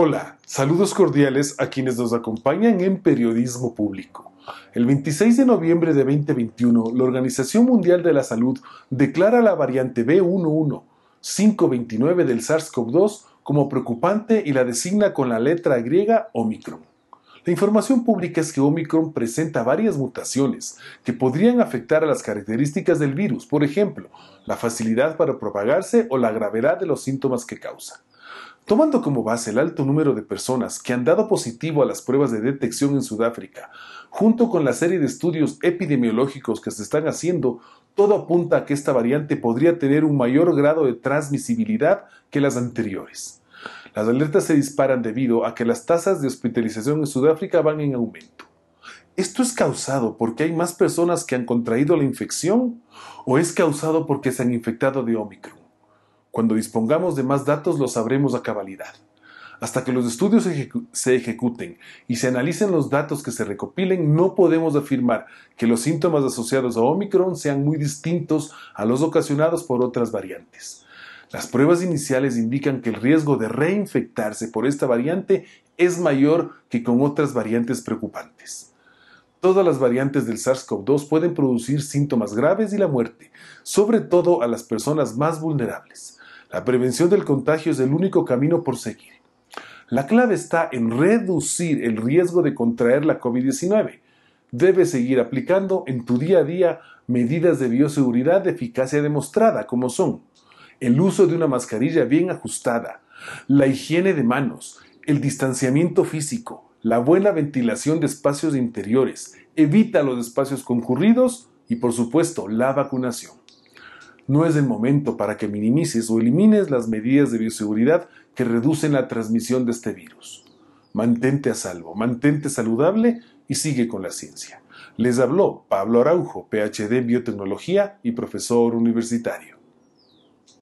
Hola, saludos cordiales a quienes nos acompañan en Periodismo Público. El 26 de noviembre de 2021, la Organización Mundial de la Salud declara la variante b 529 del SARS-CoV-2 como preocupante y la designa con la letra griega Omicron. La información pública es que Omicron presenta varias mutaciones que podrían afectar a las características del virus, por ejemplo, la facilidad para propagarse o la gravedad de los síntomas que causa. Tomando como base el alto número de personas que han dado positivo a las pruebas de detección en Sudáfrica, junto con la serie de estudios epidemiológicos que se están haciendo, todo apunta a que esta variante podría tener un mayor grado de transmisibilidad que las anteriores. Las alertas se disparan debido a que las tasas de hospitalización en Sudáfrica van en aumento. ¿Esto es causado porque hay más personas que han contraído la infección o es causado porque se han infectado de Omicron? Cuando dispongamos de más datos lo sabremos a cabalidad. Hasta que los estudios se ejecuten y se analicen los datos que se recopilen, no podemos afirmar que los síntomas asociados a Omicron sean muy distintos a los ocasionados por otras variantes. Las pruebas iniciales indican que el riesgo de reinfectarse por esta variante es mayor que con otras variantes preocupantes. Todas las variantes del SARS-CoV-2 pueden producir síntomas graves y la muerte, sobre todo a las personas más vulnerables. La prevención del contagio es el único camino por seguir. La clave está en reducir el riesgo de contraer la COVID-19. Debes seguir aplicando en tu día a día medidas de bioseguridad de eficacia demostrada, como son el uso de una mascarilla bien ajustada, la higiene de manos, el distanciamiento físico, la buena ventilación de espacios interiores, evita los espacios concurridos y por supuesto la vacunación. No es el momento para que minimices o elimines las medidas de bioseguridad que reducen la transmisión de este virus. Mantente a salvo, mantente saludable y sigue con la ciencia. Les habló Pablo Araujo, PhD en biotecnología y profesor universitario.